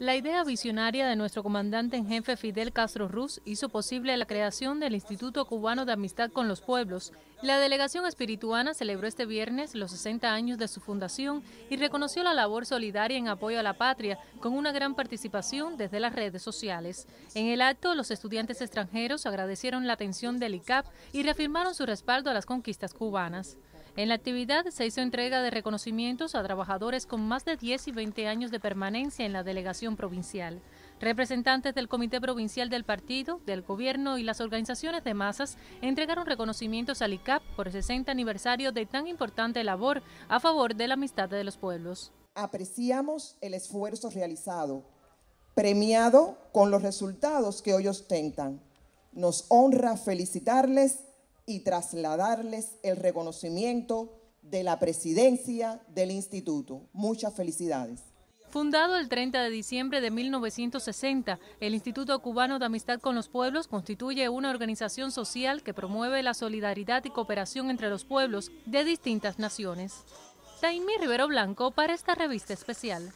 La idea visionaria de nuestro comandante en jefe Fidel Castro Ruz hizo posible la creación del Instituto Cubano de Amistad con los Pueblos. La delegación espirituana celebró este viernes los 60 años de su fundación y reconoció la labor solidaria en apoyo a la patria con una gran participación desde las redes sociales. En el acto, los estudiantes extranjeros agradecieron la atención del ICAP y reafirmaron su respaldo a las conquistas cubanas. En la actividad se hizo entrega de reconocimientos a trabajadores con más de 10 y 20 años de permanencia en la delegación provincial. Representantes del Comité Provincial del Partido, del Gobierno y las organizaciones de masas entregaron reconocimientos al ICAP por el 60 aniversario de tan importante labor a favor de la amistad de los pueblos. Apreciamos el esfuerzo realizado, premiado con los resultados que hoy ostentan. Nos honra felicitarles y trasladarles el reconocimiento de la presidencia del instituto. Muchas felicidades. Fundado el 30 de diciembre de 1960, el Instituto Cubano de Amistad con los Pueblos constituye una organización social que promueve la solidaridad y cooperación entre los pueblos de distintas naciones. Taimi Rivero Blanco para esta revista especial.